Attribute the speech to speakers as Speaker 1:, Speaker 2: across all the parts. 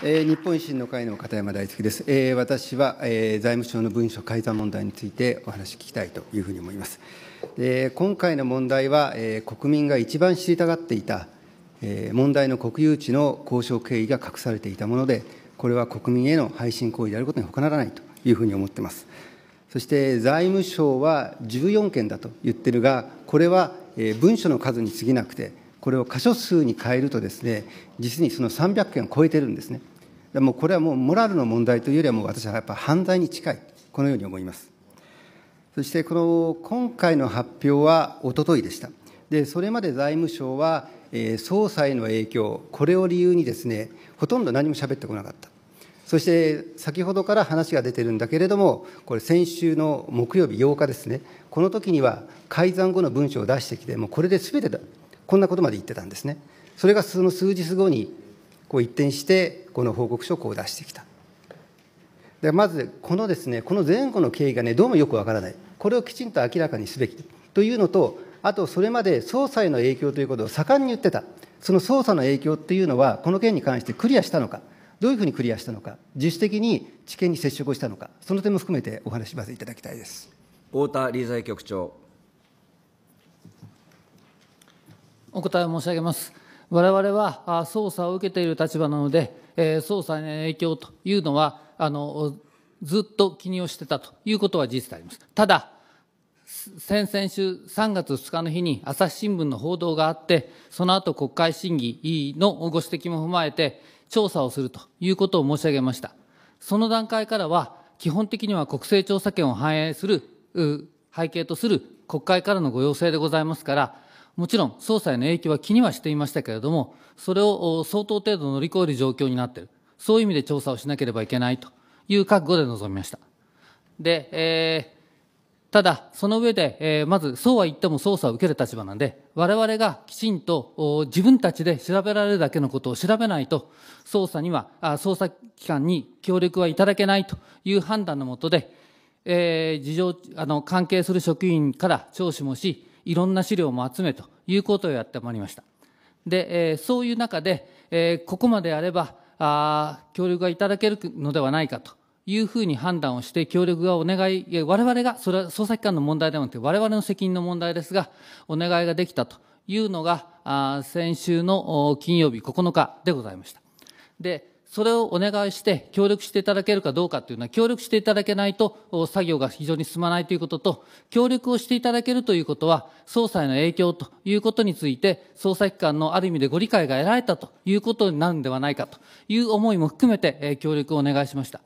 Speaker 1: え日本維新の会の片山大輔です。えー、私は、えー、財務省の文書改ざん問題についてお話聞きたいというふうに思います。えー、今回の問題は、えー、国民が一番知りたがっていた、えー、問題の国有地の交渉経緯が隠されていたもので、これは国民への配信行為であることに他ならないというふうに思っています。そして財務省は14件だと言ってるが、これは、えー、文書の数に過ぎなくて、これを箇所数に変えるとですね実にその300件を超えてるんですねもうこれはもうモラルの問題というよりはもう私はやっぱ犯罪に近いこのように思いますそしてこの今回の発表はおとといでしたでそれまで財務省は、え捜査への影響これを理由にですねほとんど何も喋ってこなかったそして先ほどから話が出てるんだけれども、これ、先週の木曜日8日ですね、この時には改ざん後の文書を出してきて、もうこれですべてこんなことまで言ってたんですね。それがその数日後にこう一転してこの報告書をこう出してきた。でまずこのですねこの前後の経緯がねどうもよくわからない。これをきちんと明らかにすべきというのとあとそれまで捜査への影響ということを盛んに言ってた。その捜査の影響っていうのはこの件に関してクリアしたのか。どういうふうにクリアしたのか、自主的に知見に接触をしたのか、その点も含めてお話しませいただきたいです
Speaker 2: 太田理財局長。
Speaker 3: お答えを申し上げます。我々は捜査を受けている立場なので、捜査への影響というのは、あの、ずっと気にをしてたということは事実であります。ただ、先々週3月2日の日に朝日新聞の報道があって、その後国会審議のご指摘も踏まえて、調査をするということを申し上げました。その段階からは、基本的には国政調査権を反映する、背景とする国会からのご要請でございますから、もちろん捜査への影響は気にはしていましたけれども、それを相当程度乗り越える状況になっている。そういう意味で調査をしなければいけないという覚悟で臨みました。で、えー、ただ、その上で、えー、まず、そうは言っても捜査を受ける立場なんで、我々がきちんと自分たちで調べられるだけのことを調べないと、捜査には、あ捜査機関に協力はいただけないという判断のもとで、えー、事情、あの、関係する職員から聴取もし、いろんな資料も集めということをやってまいりました。で、えそういう中で、えここまであれば、あ協力がいただけるのではないかというふうに判断をして、協力がお願い、れわれが、それは捜査機関の問題ではなくて、われの責任の問題ですが、お願いができたというのが、あ先週の金曜日9日でございました。で、それをお願いして協力していただけるかどうかというのは、協力していただけないと作業が非常に進まないということと、協力をしていただけるということは、捜査への影響ということについて、捜査機関のある意味でご理解が得られたということになるんではないかという思いも含めて、協力をお願いしました。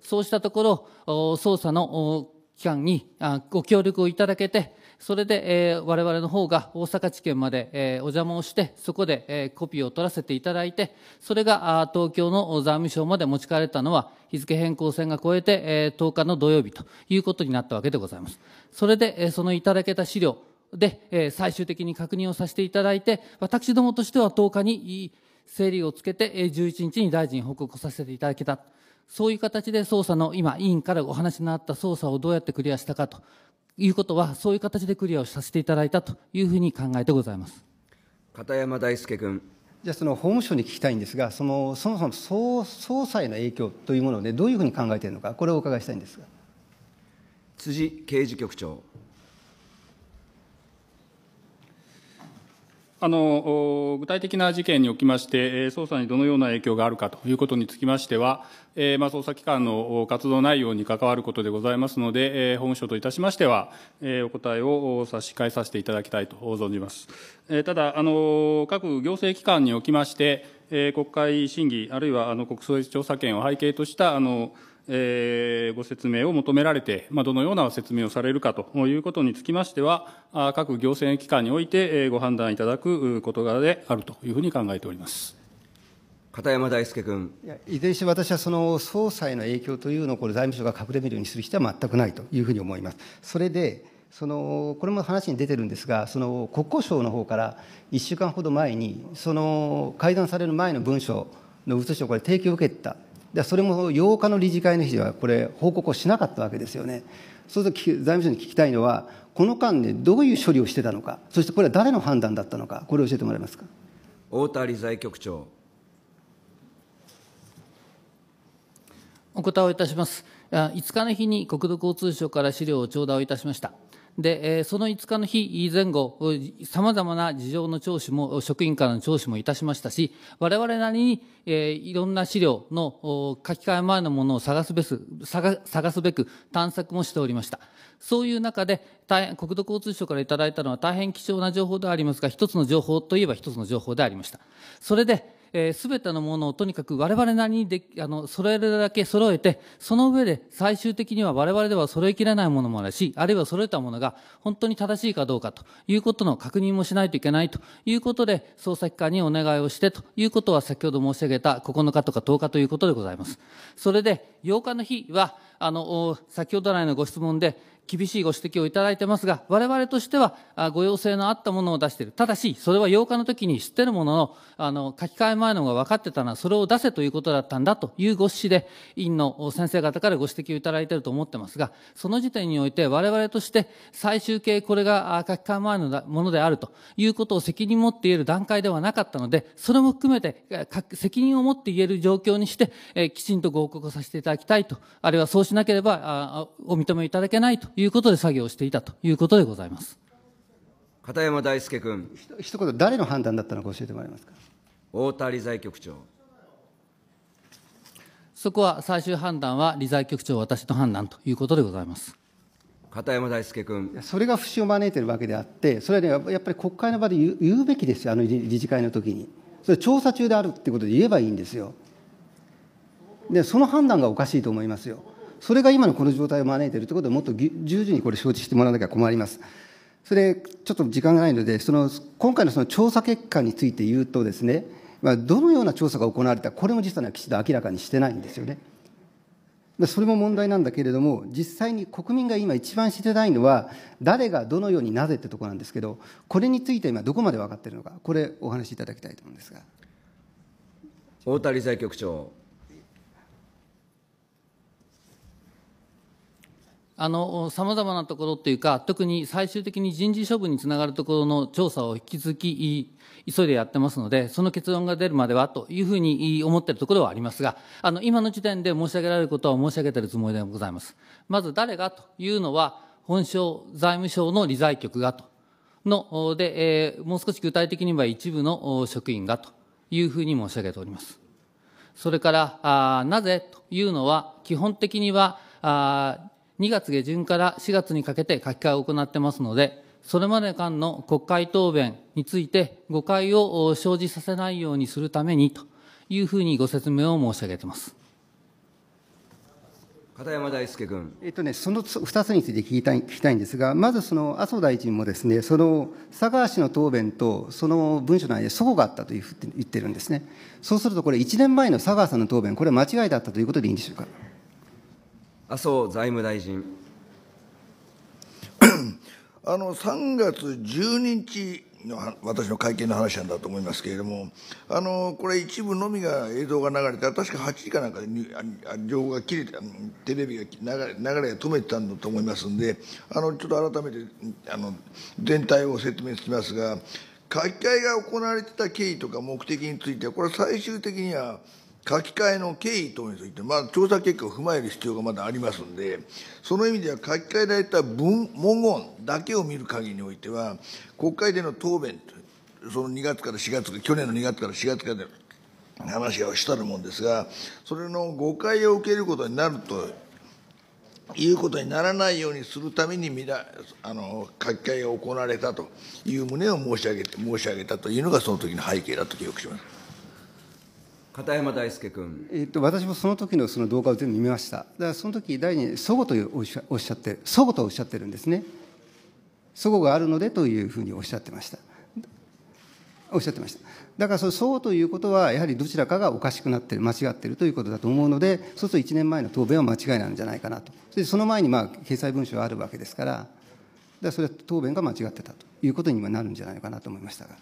Speaker 3: そうしたところ、捜査の機関にご協力をいただけて、それで、えー、我々の方が大阪地検まで、えー、お邪魔をして、そこで、えー、コピーを取らせていただいて、それが東京の財務省まで持ち帰れたのは、日付変更線が超えて、え10日の土曜日ということになったわけでございます。それで、えそのいただけた資料で、え最終的に確認をさせていただいて、私どもとしては10日に整理をつけて、え11日に大臣報告させていただけた。そういう形で捜査の今、委員からお話のあった捜査をどうやってクリアしたかということは、そういう形でクリアをさせていただいたというふうに考
Speaker 1: えてございます片山大輔君。じゃあその法務省に聞きたいんですが、そのそもそも捜総裁の影響というものを、ね、どういうふうに考えているのか、これをお伺いしたいんですが辻刑事局長。あの具体的な事件におきまして、捜査にどのような影響があるかということにつきましては、えー、まあ、捜査機関の活動内容に関わることでございますので、えー、法務省といたしましては、えー、お答えを差し控えさせていただきたいと存じます。えただあの、各行政機関におきまして、え国会審議、あるいはあの国葬調査権を背景としたあのえご説明を求められて、まどのような説明をされるかということにつきましては、各行政機関においてご判断いただく事柄であるというふうに考えております。片山大輔君いずれにして私はその総裁の影響というのをこれ財務省が隠れみるようにする必要は全くないというふうに思います。それでそのこれも話に出てるんですがその国交省の方から1週間ほど前にその会談される前の文書の写しをこれ提供を受けたでそれも8日の理事会の日では、これ、報告をしなかったわけですよね。そうすると財務省に聞きたいのは、この間ね、どういう処理をしてたのか、そしてこれは誰の判断だったのか、これを教えてもらえますか。
Speaker 2: 太田理財局長。
Speaker 3: お答えをいたします。5日の日に国土交通省から資料を頂戴をいたしました。で、その5日の日前後、さまざまな事情の聴取も、職員からの聴取もいたしましたし、われわれなりに、えいろんな資料の書き換え前のものを探すべく、探すべく探索もしておりました。そういう中で、大変、国土交通省からいただいたのは大変貴重な情報でありますが、一つの情報といえば一つの情報でありました。それで、えー、全てのものをとにかく我々なりにであの揃えるだけ揃えて、その上で最終的には我々では揃えきれないものもあるし、あるいは揃えたものが本当に正しいかどうかということの確認もしないといけないということで、捜査機関にお願いをしてということは先ほど申し上げた9日とか10日ということでございます。それで、8日の日は、あの、先ほど来のご質問で、厳しいご指摘をいただいてますが、我々としては、ご要請のあったものを出している。ただし、それは8日の時に知ってるものの、あの、書き換え前のが分かってたのは、それを出せということだったんだというご指示で、委員の先生方からご指摘をいただいていると思ってますが、その時点において、我々として、最終形、これが書き換え前のものであるということを責任持って言える段階ではなかったので、それも含めて、責任を持って言える状況にして、きちんとご報告をさせていただきたいと、あるいはそうしなければ、お認めいただけないということで作業していたということでございます。
Speaker 2: 片山大輔君。
Speaker 3: 一言、誰の判断だったのか教えてもらえますか。
Speaker 2: 大田理財局長。
Speaker 3: そこは最終判断は理財局長私の判断ということでございます。片山大輔君。
Speaker 1: それが不死を招いてるわけであって、それはね、やっぱり国会の場で言う言うべきですよ、あの理事会の時に。それ調査中であるってことで言えばいいんですよ。で、その判断がおかしいと思いますよ。それが今のこの状態を招いているということをもっと従々にこれ承知してもらわなきゃ困ります。それ、ちょっと時間がないので、その、今回のその調査結果について言うとですね、まあ、どのような調査が行われたこれも実は、きちんと明らかにしてないんですよね。それも問題なんだけれども、実際に国民が今一番知りたいのは、誰がどのようになぜってとこなんですけど、これについて今、どこまで分かっているのか、これ、お話しいただきたいと思うんですが。大谷財局長。
Speaker 3: あの、様々なところというか、特に最終的に人事処分につながるところの調査を引き続き、急いでやってますので、その結論が出るまではというふうに思っているところはありますが、あの、今の時点で申し上げられることは申し上げているつもりでございます。まず誰がというのは、本省財務省の理財局がと、の、で、えー、もう少し具体的には一部の職員がというふうに申し上げております。それから、あなぜというのは、基本的には、あ2月下旬から4月にかけて書き換えを行ってますので、それまで間の国会答弁について誤解を生じさせないようにするためにというふうにご説明を申し上げてます。
Speaker 2: 片山大輔君、
Speaker 1: えっとね、その2つについて聞きたい聞きたいんですが、まずその麻生大臣もです、ね、その佐川氏の答弁とその文書の間で齟齬があったというふうに言ってるんですね、そうするとこれ、1年前の佐川さんの答弁、これは間違いだったということでいいんでしょうか。
Speaker 2: 麻生財務大臣。
Speaker 4: あの3月12日の私の会見の話なんだと思いますけれども、あのこれ、一部のみが映像が流れて、確か8時かなんかで情報が切れて、テレビが流れ流れが止めてたんだと思いますんで、あのちょっと改めてあの全体を説明しますが、書き換えが行われてた経緯とか目的については、これ、最終的には、書き換えの経緯等について、まあ、調査結果を踏まえる必要がまだありますので、その意味では書き換えられた文文言だけを見る限りにおいては、国会での答弁と、その2月から4月、去年の2月から4月からで話をしたるもんですが、それの誤解を受けることになるということにならないようにするためにみあの書き換えが行われたという旨を申し上げて申し上げたというのがその時の背景だと記憶します。片山大輔君、
Speaker 1: えっと、私もその時のその動画を全部見ましただからその時第二祖母とおっしゃおっしゃって祖母とおっしゃってるんですね祖母があるのでというふうにおっしゃってましたおっしゃってましただからそのそ母ということはやはりどちらかがおかしくなってる間違ってるということだと思うのでそうすると1年前の答弁は間違いなんじゃないかなとそその前にまあ掲載文書があるわけですからだからそれは答弁が間違ってたということに今なるんじゃないかなと思
Speaker 4: いましたが。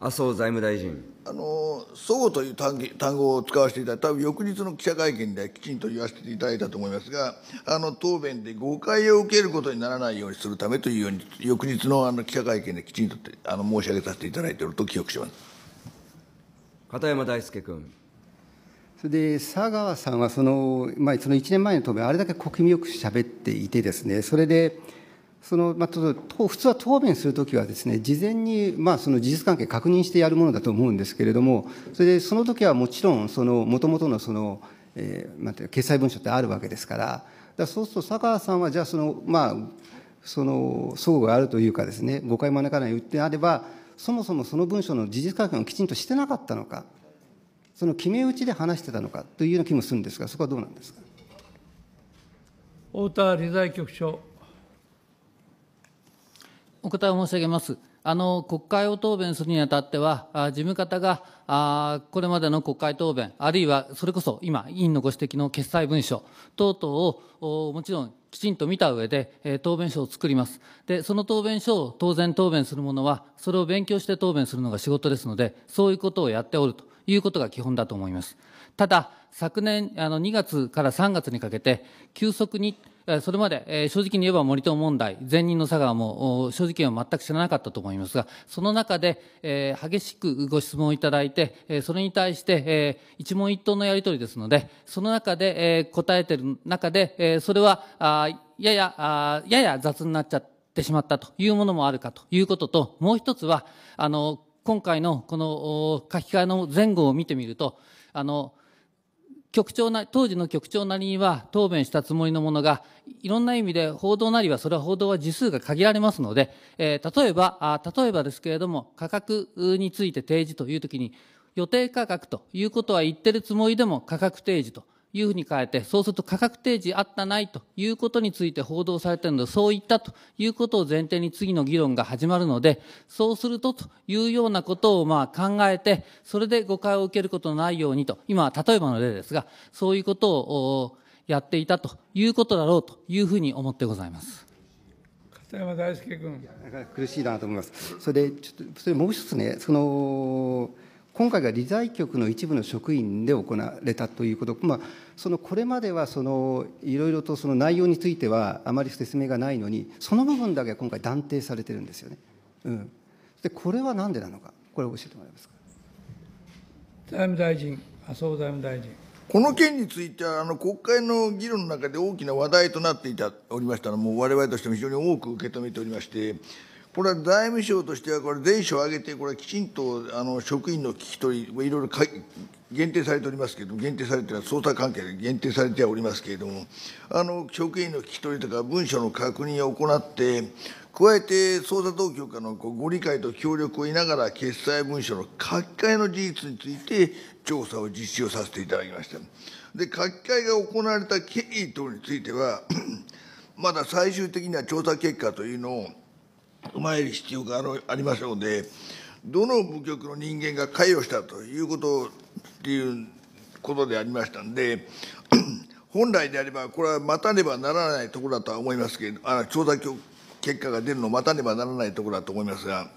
Speaker 4: 麻生財務大臣。あのそごという単単語を使わせていただいた、多分翌日の記者会見できちんと言わせていただいたと思いますが、あの答弁で誤解を受けることにならないようにするためというように、翌日のあの記者会見できちんとあの申し上げさせていただいていると記憶します
Speaker 2: 片山大輔君。
Speaker 1: それで佐川さんはその、まあ、その1年前の答弁、あれだけ国民よくしゃべっていてですね、それで、そのまあ、普通は答弁するときはです、ね、事前に、まあ、その事実関係確認してやるものだと思うんですけれども、それでその時はもちろん、もともとのその、えー、なんていう決裁文書ってあるわけですから、だそうすると、佐川さんはじゃあその、まあ、その相互があるというかです、ね、誤解招かない言ってあれば、そもそもその文書の事実関係をきちんとしてなかったのか、その決め打ちで話してたのかというような気もするんですが、そこはどうなんですか。
Speaker 5: 太田理財局長
Speaker 1: お答えを申し上げます。
Speaker 3: あの、国会を答弁するにあたっては、事務方が、あこれまでの国会答弁、あるいはそれこそ今、委員のご指摘の決裁文書等々を、もちろんきちんと見た上で、えー、答弁書を作ります。で、その答弁書を当然答弁するものは、それを勉強して答弁するのが仕事ですので、そういうことをやっておるということが基本だと思います。ただ、昨年あの2月から3月にかけて、急速に、それまで、え正直に言えば森友問題、前任の佐川も正直は全く知らなかったと思いますが、その中で、え激しくご質問をいただいて、えそれに対して、え一問一答のやり取りですので、その中で、え答えてる中で、えそれはあややあやや雑になっちゃってしまったというものもあるかということと、もう一つは、あの今回のこの書き換えの前後を見てみると、あの局長な、当時の局長なりには答弁したつもりのものが、いろんな意味で報道なりは、それは報道は時数が限られますので、えー、例えばあ、例えばですけれども、価格について提示というときに、予定価格ということは言ってるつもりでも価格提示というふうに変えて、そうすると価格提示あったないということについて報道されているので、そういったということを前提に次の議論が始まるので、そうするとというようなことをまあ考えて、それで誤解を受けることのないようにと、今、例えばの例ですが、そういうことをやっていたということだろうというふうに思ってございます。
Speaker 5: 片山大輔君。
Speaker 1: 苦しいなと思います。それで、ちょっと、それもう一つね、その、今回が理財局の一部の職員で行われたということ、まあ、そのこれまではそのいろいろとその内容についてはあまり説明がないのに、その部分だけ今回断定されてるんですよね。うん、
Speaker 4: でこれはなんでなのか、これ教えてもらえますか。
Speaker 5: 財務大臣、麻生財務大臣。
Speaker 4: この件については、あの国会の議論の中で大きな話題となっていたおりましたのも、われわれとしても非常に多く受け止めておりまして、これは財務省としては、これ、全を挙げて、これ、きちんとあの職員の聞き取り、いろいろか限定されておりますけれども、限定されては、捜査関係で限定されてはおりますけれども、あの職員の聞き取りとか、文書の確認を行って、加えて捜査当局からのご理解と協力を得ながら、決裁文書の書き換えの事実について、調査を実施をさせていただきました。で、書き換えが行われた経緯等については、まだ最終的には調査結果というのを、踏まえる必要がありますので、どの部局の人間が関与したということっていうことでありましたんで、本来であれば、これは待たねばならないところだとは思いますけれど、あ調査結果が出るのを待たねばならないところだと思いますが、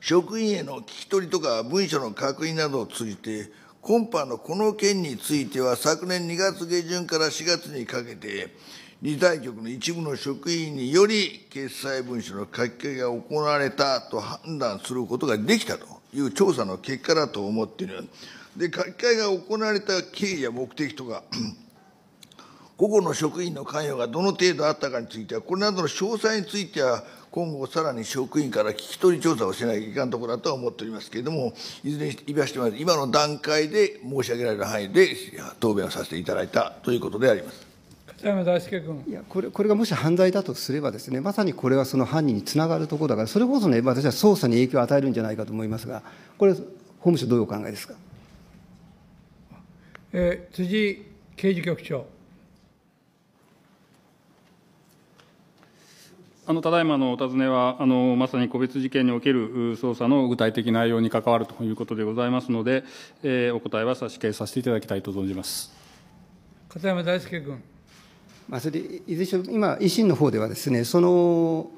Speaker 4: 職員への聞き取りとか文書の確認などを通じて、今般のこの件については昨年2月下旬から4月にかけて、理財局の一部の職員により、決裁文書の書き換えが行われたと判断することができたという調査の結果だと思っている。で、書き換えが行われた経緯や目的とか、個 々の職員の関与がどの程度あったかについては、これなどの詳細については、今後さらに職員から聞き取り調査をしなきゃいかんところだとは思っておりますけれども、いずれにしても今の段階で申し上げられる範囲で答弁をさせていただいたということであります。
Speaker 1: 山大輔君いやこれこれがもし犯罪だとすればです、ね、まさにこれはその犯人につながるところだから、それこそ、ね、私は捜査に影響を与えるんじゃないかと思いますが、これ、法務省、どういうお考えですか、
Speaker 5: えー、辻刑事局長。
Speaker 1: あのただいまのお尋ねはあの、まさに個別事件における捜査の具体的内容に関わるということでございますので、えー、お答えは差し控えさせていただきたいと存じます
Speaker 5: 片山大輔君。
Speaker 1: まあ、それでいずれにしろ、今、維新の方ではですね、その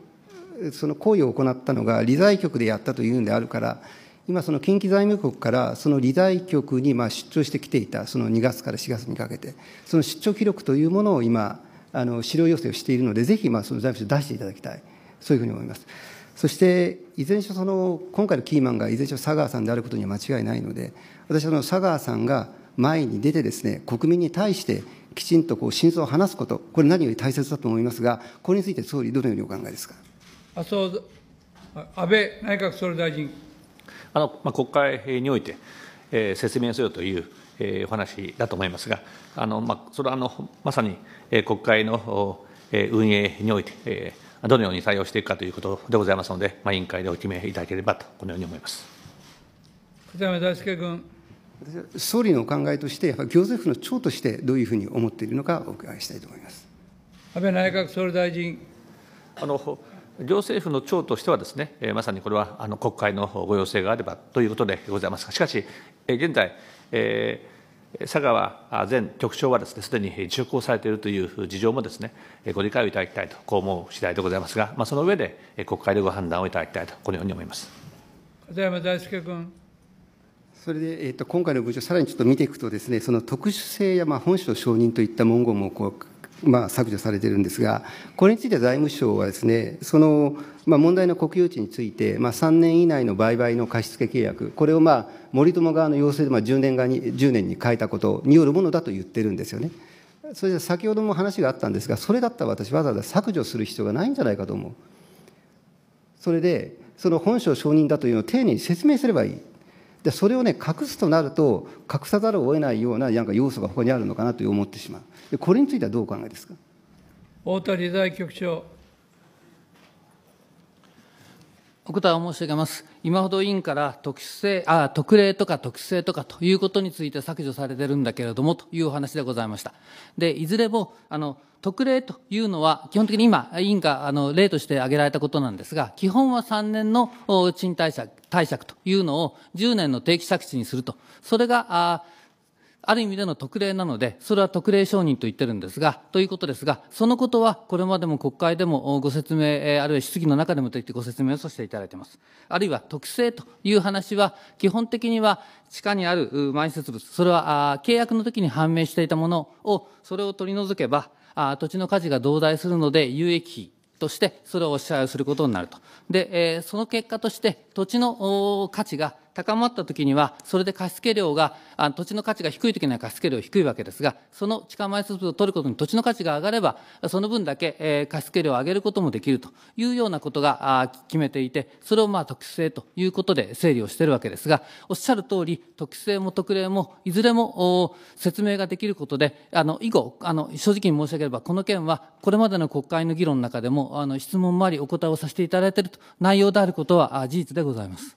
Speaker 1: その行為を行ったのが、理財局でやったというんであるから、今、その近畿財務局から、その理財局にまあ出張してきていた、その2月から4月にかけて、その出張記録というものを今、あの資料要請をしているので、ぜひまあその財務省出していただきたい、そういうふうに思います。そして、いずれにしろその、今回のキーマンがいずれにしろ佐川さんであることには間違いないので、私はその佐川さんが、前に出てですね、国民に対してきちんとこう真相を話すこと、これ何より大切だと思いますが、これについて総理、どのようにお考えですか。
Speaker 5: 麻生安倍内閣総理大臣。
Speaker 6: あのまあ、国会において、えー、説明せよという、えー、お話だと思いますが、あのまあ、それはあのまさに、えー、国会の、えー、運営において、えー、どのように対応していくかということでございますので、まあ、委員会でお決めいただければと、このように思います。
Speaker 5: 片山大輔君。
Speaker 1: 総理のお考えとして、やっぱ行政府の長としてどういうふうに思っているのか、お伺いしたいと思います
Speaker 5: 安倍内閣総理大臣。
Speaker 6: あの行政府の長としてはですね、まさにこれはあの国会のご要請があればということでございますが、しかし、現在、えー佐川前局長はですね、すでに辞職をされているという事情もですね、ご理解をいただきたいと、こう思う次第でございますが、まあ、その上で国会でご判断をいただきたいと、このように思います。
Speaker 5: 片山大輔君。
Speaker 1: それで、えーと、今回の文書、さらにちょっと見ていくとです、ね、その特殊性や、まあ、本書承認といった文言もこう、まあ、削除されてるんですが、これについて財務省はです、ね、その、まあ、問題の国有地について、まあ、3年以内の売買の貸付契約、これを、まあ、森友側の要請で、まあ、10, 年側に10年に変えたことによるものだと言ってるんですよね。それで先ほども話があったんですが、それだったら私、わざわざ削除する必要がないんじゃないかと思う。それで、その本書承認だというのを丁寧に説明すればいい。でそれをね隠すとなると隠さざるを得ないようななんか要素がここにあるのかなと思ってしまうでこれについてはどうお考えですか
Speaker 5: 大谷財局長
Speaker 3: お答えを申し上げます。今ほど委員から特性、あ、特例とか特性とかということについて削除されてるんだけれどもというお話でございました。で、いずれも、あの、特例というのは、基本的に今、委員があの例として挙げられたことなんですが、基本は3年の賃貸借、貸借というのを10年の定期借地にすると。それが、あある意味での特例なので、それは特例承認と言ってるんですが、ということですが、そのことはこれまでも国会でもご説明、あるいは質疑の中でもといってご説明をさせていただいています。あるいは特性という話は、基本的には地下にある埋設物、それは契約の時に判明していたものを、それを取り除けば、土地の価値が同大するので有益として、それをお支払いすることになると。で、その結果として、土地の価値が高まった時には、それで貸付料が、あ土地の価値が低い時には貸付料低いわけですが、その地下埋設物を取ることに土地の価値が上がれば、その分だけ、えー、貸付料を上げることもできるというようなことがあ決めていて、それをまあ特性ということで整理をしているわけですが、おっしゃる通り、特性も特例も、いずれも説明ができることで、あの、以後、あの、正直に申し上げれば、この件は、これまでの国会の議論の中でも、あの、質問もあり、お答えをさせていただいていると、内容であることは事実でございます。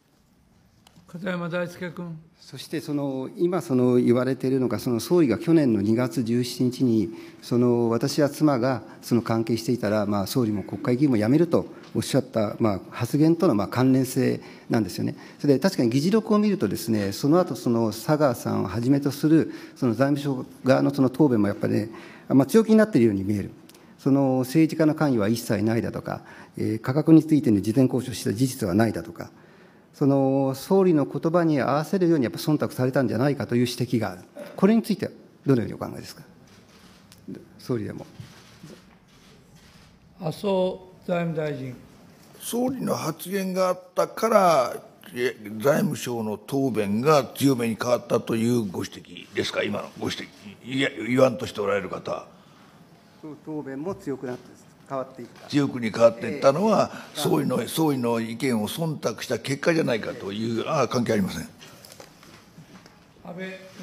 Speaker 1: 片山大輔君。そしてその今その言われているのが、その総理が去年の2月17日に、その私や妻がその関係していたら、まあ、総理も国会議員も辞めるとおっしゃった、まあ、発言とのまあ関連性なんですよね。それで確かに議事録を見るとです、ね、その後その佐川さんをはじめとするその財務省側のその答弁もやっぱり、ね、まあ、強気になっているように見える。その政治家の関与は一切ないだとか、えー、価格についての事前交渉した事実はないだとか、その総理の言葉に合わせるようにやっぱ忖度されたんじゃないかという指摘がある、これについてどのようにお考えですか、総理でも。
Speaker 5: 麻生財務大臣。
Speaker 4: 総理の発言があったから、財務省の答弁が強めに変わったというご指摘ですか、今のご指摘、いや言わんとしておられる方。
Speaker 1: 答弁も強くなったです強く
Speaker 4: に変わっていったのは、総理の総理の意見を忖度した結果じゃないかという、ああ、関係ありません安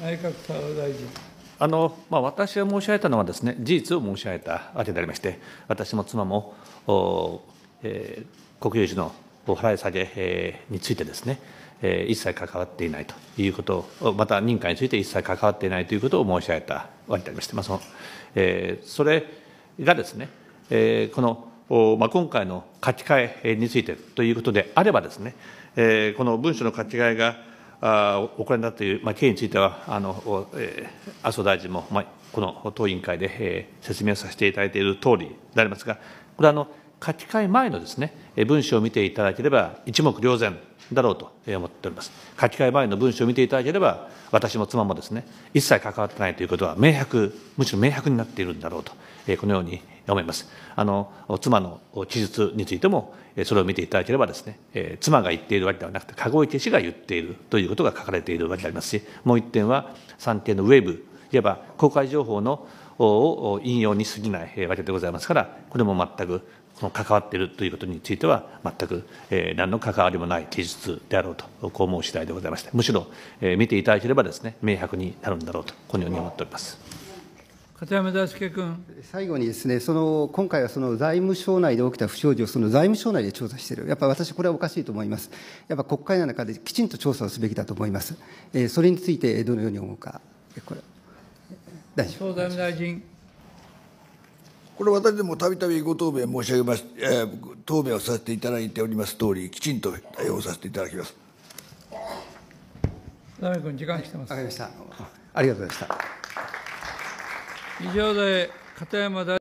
Speaker 5: 倍内閣総理大臣。
Speaker 6: あのまあ、私が申し上げたのはです、ね、事実を申し上げたわけでありまして、私も妻も、おえー、国有地の払い下げ、えー、についてですね、えー、一切関わっていないということを、また認可について一切関わっていないということを申し上げたわけでありまして、まあそのえー、それがですね、この、まあ、今回の書き換えについてということであればですね、この文書の書き換えが行われたという、まあ、経緯については、あの麻生大臣も、まあ、この党委員会で説明させていただいている通りでありますが、これはあの書き換え前のですね文書を見ていただければ一目瞭然だろうと思っております。書き換え前の文書を見ていただければ、私も妻もですね、一切関わってないということは明白、むしろ明白になっているんだろうと、このように思います。あの妻の記述についてもそれを見ていただければですね、妻が言っているわけではなくて籠池氏が言っているということが書かれているわけでありますしもう一点は産経のウェブいわば公開情報のを引用に過ぎないわけでございますからこれも全くの関わっているということについては全く、何の関わりもない記述であろうとこう思う次第でございましてむしろ、見ていただければですね明白になるんだろうとこのように思っております。
Speaker 5: 片山大輔君。
Speaker 1: 最後にですね、その今回はその財務省内で起きた不祥事をその財務省内で調査している、やっぱ私、これはおかしいと思います、やっぱ国会の中できちんと調査をすべきだと思います、えー、それについてどのように思
Speaker 4: うか、これ、
Speaker 5: 大総財務大臣
Speaker 4: これ私でもたびたびご答弁申し上げます、えー、答弁をさせていただいております通り、きちんと対応させていただきます。
Speaker 5: 田辺君、時間来てます。わかりました。
Speaker 4: ありがとうございました。
Speaker 5: 以上で片山大